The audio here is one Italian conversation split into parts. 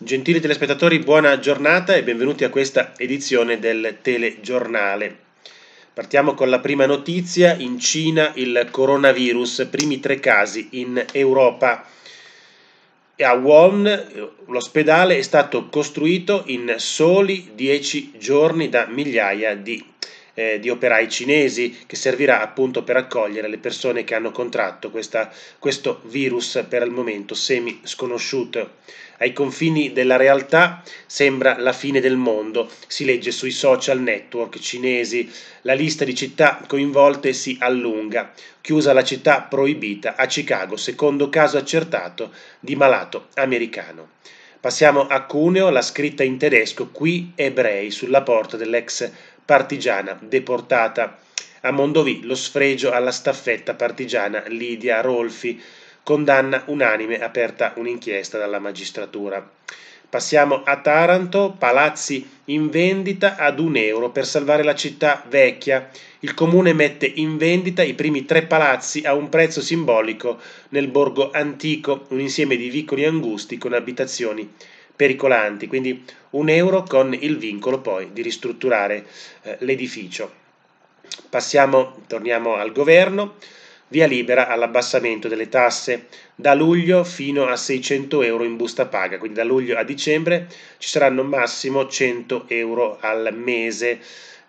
Gentili telespettatori, buona giornata e benvenuti a questa edizione del telegiornale. Partiamo con la prima notizia, in Cina il coronavirus, primi tre casi in Europa. A Wuhan l'ospedale è stato costruito in soli dieci giorni da migliaia di, eh, di, operai cinesi che servirà appunto per accogliere le persone che hanno contratto questa, questo virus per il momento semi sconosciuto ai confini della realtà sembra la fine del mondo, si legge sui social network cinesi, la lista di città coinvolte si allunga, chiusa la città proibita a Chicago, secondo caso accertato di malato americano. Passiamo a Cuneo, la scritta in tedesco qui ebrei sulla porta dell'ex partigiana deportata a Mondovì, lo sfregio alla staffetta partigiana Lidia Rolfi condanna unanime aperta un'inchiesta dalla magistratura. Passiamo a Taranto, palazzi in vendita ad un euro per salvare la città vecchia. Il comune mette in vendita i primi tre palazzi a un prezzo simbolico nel borgo antico, un insieme di vicoli angusti con abitazioni pericolanti, quindi un euro con il vincolo poi di ristrutturare eh, l'edificio. Passiamo, torniamo al governo via libera all'abbassamento delle tasse da luglio fino a 600 euro in busta paga, quindi da luglio a dicembre ci saranno massimo 100 euro al mese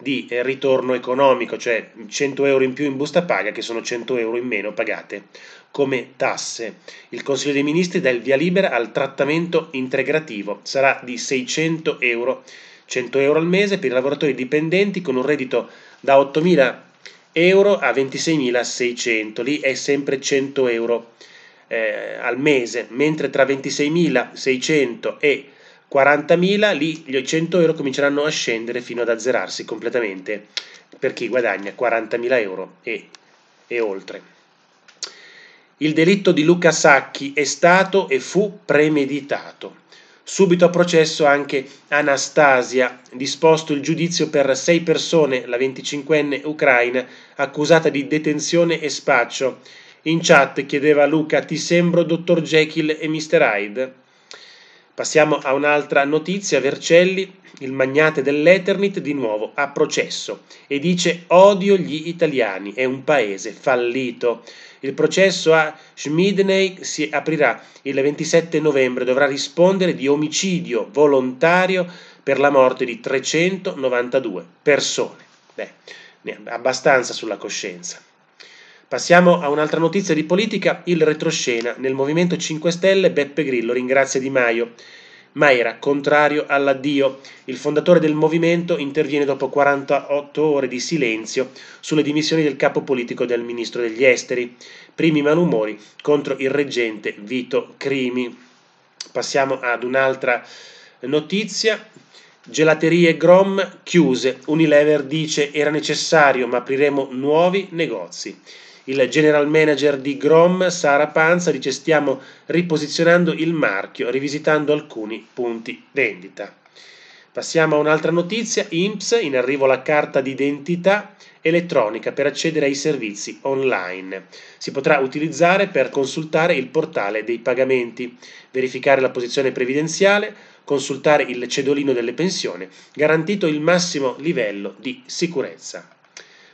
di eh, ritorno economico, cioè 100 euro in più in busta paga che sono 100 euro in meno pagate come tasse. Il Consiglio dei Ministri dà il via libera al trattamento integrativo, sarà di 600 euro, 100 euro al mese per i lavoratori dipendenti con un reddito da 8.000 euro a 26.600, lì è sempre 100 euro eh, al mese, mentre tra 26.600 e 40.000 lì gli 100 euro cominceranno a scendere fino ad azzerarsi completamente per chi guadagna 40.000 euro e, e oltre. Il delitto di Luca Sacchi è stato e fu premeditato. Subito a processo anche Anastasia, disposto il giudizio per sei persone, la 25enne ucraina, accusata di detenzione e spaccio. In chat chiedeva a Luca: Ti sembro dottor Jekyll e Mr. Hyde? Passiamo a un'altra notizia, Vercelli, il magnate dell'Eternit, di nuovo a processo e dice odio gli italiani, è un paese fallito. Il processo a Schmidney si aprirà il 27 novembre, dovrà rispondere di omicidio volontario per la morte di 392 persone. Beh, abbastanza sulla coscienza. Passiamo a un'altra notizia di politica, il retroscena. Nel Movimento 5 Stelle Beppe Grillo ringrazia Di Maio. Ma era contrario all'addio. Il fondatore del movimento interviene dopo 48 ore di silenzio sulle dimissioni del capo politico del ministro degli esteri. Primi malumori contro il reggente Vito Crimi. Passiamo ad un'altra notizia. Gelaterie Grom chiuse. Unilever dice era necessario ma apriremo nuovi negozi il general manager di Grom, Sara Panza, dice stiamo riposizionando il marchio, rivisitando alcuni punti vendita. Passiamo a un'altra notizia, IMPS, in arrivo la carta d'identità elettronica per accedere ai servizi online. Si potrà utilizzare per consultare il portale dei pagamenti, verificare la posizione previdenziale, consultare il cedolino delle pensioni, garantito il massimo livello di sicurezza.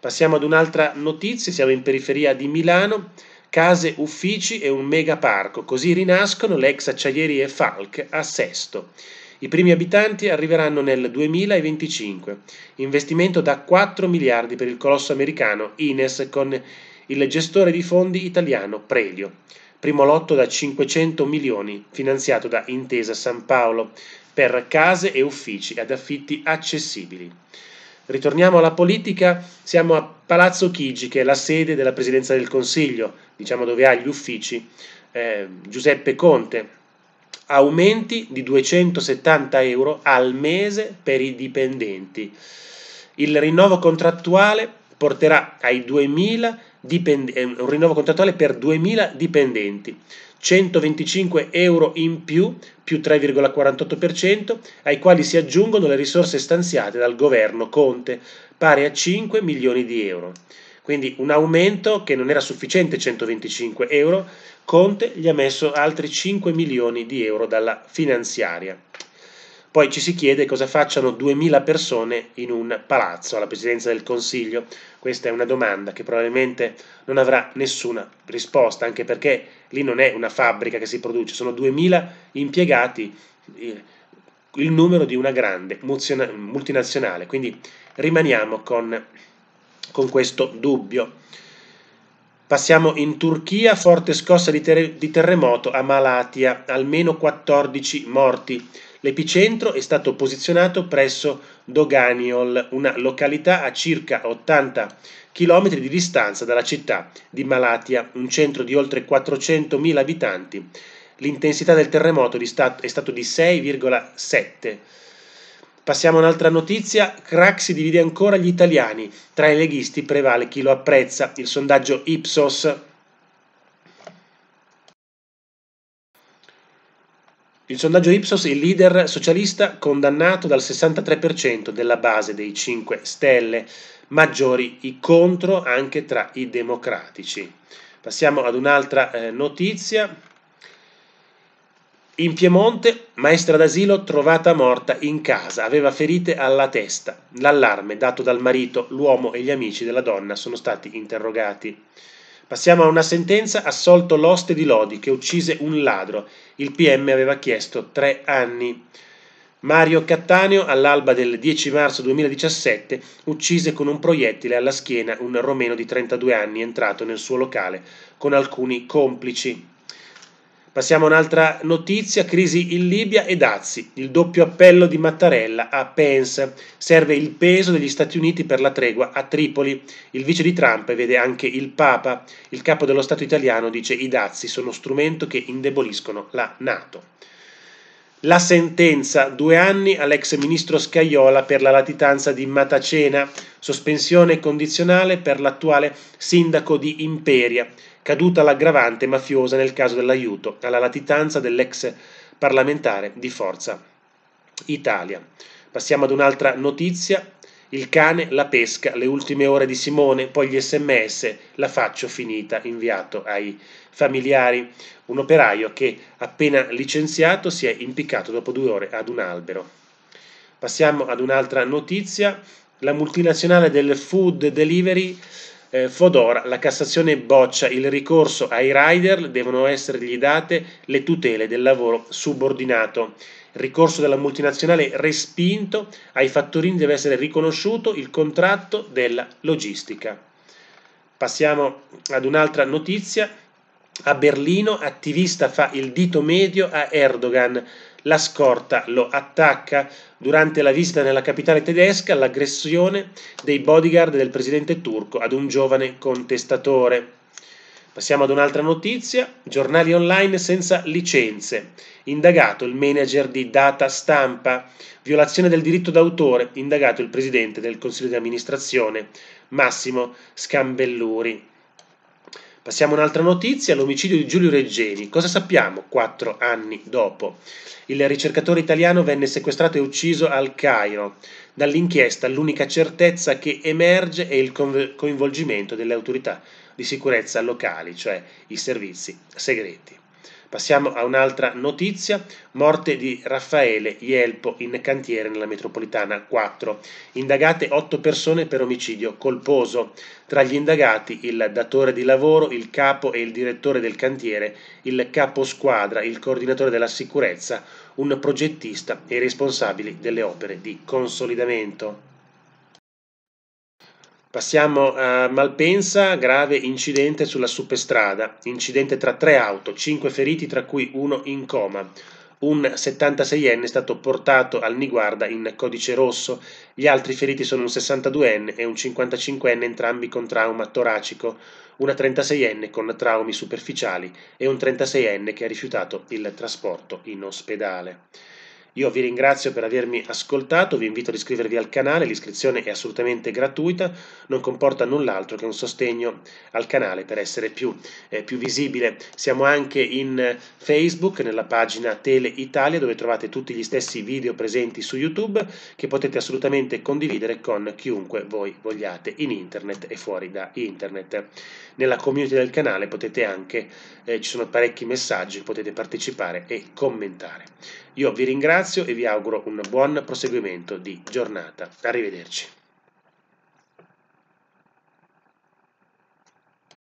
Passiamo ad un'altra notizia, siamo in periferia di Milano, case, uffici e un megaparco, così rinascono le ex acciaierie Falk a Sesto. I primi abitanti arriveranno nel 2025. Investimento da 4 miliardi per il colosso americano Ines con il gestore di fondi italiano Prelio. Primo lotto da 500 milioni, finanziato da Intesa San Paolo, per case e uffici ad affitti accessibili. Ritorniamo alla politica, siamo a Palazzo Chigi, che è la sede della Presidenza del Consiglio, diciamo dove ha gli uffici eh, Giuseppe Conte. Aumenti di 270 euro al mese per i dipendenti. Il rinnovo contrattuale porterà ai 2000 dipendenti, eh, un rinnovo contrattuale per 2000 dipendenti. 125 euro in più, più 3,48%, ai quali si aggiungono le risorse stanziate dal governo Conte, pari a 5 milioni di euro. Quindi un aumento che non era sufficiente 125 euro, Conte gli ha messo altri 5 milioni di euro dalla finanziaria. Poi ci si chiede cosa facciano 2000 persone in un palazzo alla presidenza del Consiglio. Questa è una domanda che probabilmente non avrà nessuna risposta, anche perché lì non è una fabbrica che si produce, sono 2000 impiegati, eh, il numero di una grande multinazionale. Quindi rimaniamo con, con questo dubbio. Passiamo in Turchia, forte scossa di, ter- di terremoto a Malatia, almeno 14 morti. L'epicentro è stato posizionato presso Doganiol, una località a circa 80 km di distanza dalla città di Malatia, un centro di oltre 400.000 abitanti. L'intensità del terremoto è stato di 6,7. Passiamo a un'altra notizia, Craxi divide ancora gli italiani, tra i leghisti prevale chi lo apprezza, il sondaggio Ipsos Il sondaggio Ipsos, il leader socialista condannato dal 63% della base dei 5 Stelle, maggiori i contro anche tra i democratici. Passiamo ad un'altra eh, notizia. In Piemonte, maestra d'asilo trovata morta in casa, aveva ferite alla testa. L'allarme dato dal marito, l'uomo e gli amici della donna sono stati interrogati. Passiamo a una sentenza, assolto l'oste di Lodi che uccise un ladro. Il PM aveva chiesto tre anni. Mario Cattaneo, all'alba del 10 marzo 2017, uccise con un proiettile alla schiena un romeno di 32 anni entrato nel suo locale con alcuni complici. Passiamo a un'altra notizia, crisi in Libia e dazi, il doppio appello di Mattarella a Pence, serve il peso degli Stati Uniti per la tregua a Tripoli, il vice di Trump vede anche il Papa, il capo dello Stato italiano dice i dazi sono strumento che indeboliscono la Nato. La sentenza, due anni all'ex ministro Scaiola per la latitanza di Matacena, sospensione condizionale per l'attuale sindaco di Imperia, caduta l'aggravante mafiosa nel caso dell'aiuto alla latitanza dell'ex parlamentare di Forza Italia. Passiamo ad un'altra notizia. Il cane, la pesca, le ultime ore di Simone, poi gli sms, la faccio finita, inviato ai familiari. Un operaio che, appena licenziato, si è impiccato dopo due ore ad un albero. Passiamo ad un'altra notizia. La multinazionale del food delivery eh, Fodora, la Cassazione boccia il ricorso ai rider, devono essergli date le tutele del lavoro subordinato. ricorso della multinazionale respinto, ai fattorini deve essere riconosciuto il contratto della logistica. Passiamo ad un'altra notizia. A Berlino attivista fa il dito medio a Erdogan la scorta lo attacca durante la visita nella capitale tedesca l'aggressione dei bodyguard del presidente turco ad un giovane contestatore. Passiamo ad un'altra notizia, giornali online senza licenze, indagato il manager di data stampa, violazione del diritto d'autore, indagato il presidente del consiglio di amministrazione Massimo Scambelluri. Passiamo a un'altra notizia, l'omicidio di Giulio Reggeni. Cosa sappiamo quattro anni dopo? Il ricercatore italiano venne sequestrato e ucciso al Cairo. Dall'inchiesta l'unica certezza che emerge è il coinvolgimento delle autorità di sicurezza locali, cioè i servizi segreti. Passiamo a un'altra notizia, morte di Raffaele Ielpo in cantiere nella metropolitana 4, indagate 8 persone per omicidio colposo, tra gli indagati il datore di lavoro, il capo e il direttore del cantiere, il capo squadra, il coordinatore della sicurezza, un progettista e i responsabili delle opere di consolidamento. Passiamo a Malpensa, grave incidente sulla superstrada, incidente tra tre auto, cinque feriti tra cui uno in coma. Un 76enne è stato portato al Niguarda in codice rosso, gli altri feriti sono un 62enne e un 55enne entrambi con trauma toracico, una 36enne con traumi superficiali e un 36enne che ha rifiutato il trasporto in ospedale. Io vi ringrazio per avermi ascoltato, vi invito ad iscrivervi al canale, l'iscrizione è assolutamente gratuita, non comporta null'altro che un sostegno al canale per essere più, eh, più visibile. Siamo anche in Facebook, nella pagina Tele Italia, dove trovate tutti gli stessi video presenti su YouTube che potete assolutamente condividere con chiunque voi vogliate in internet e fuori da internet. Nella community del canale potete anche, eh, ci sono parecchi messaggi, potete partecipare e commentare. Io vi ringrazio e vi auguro un buon proseguimento di giornata. Arrivederci.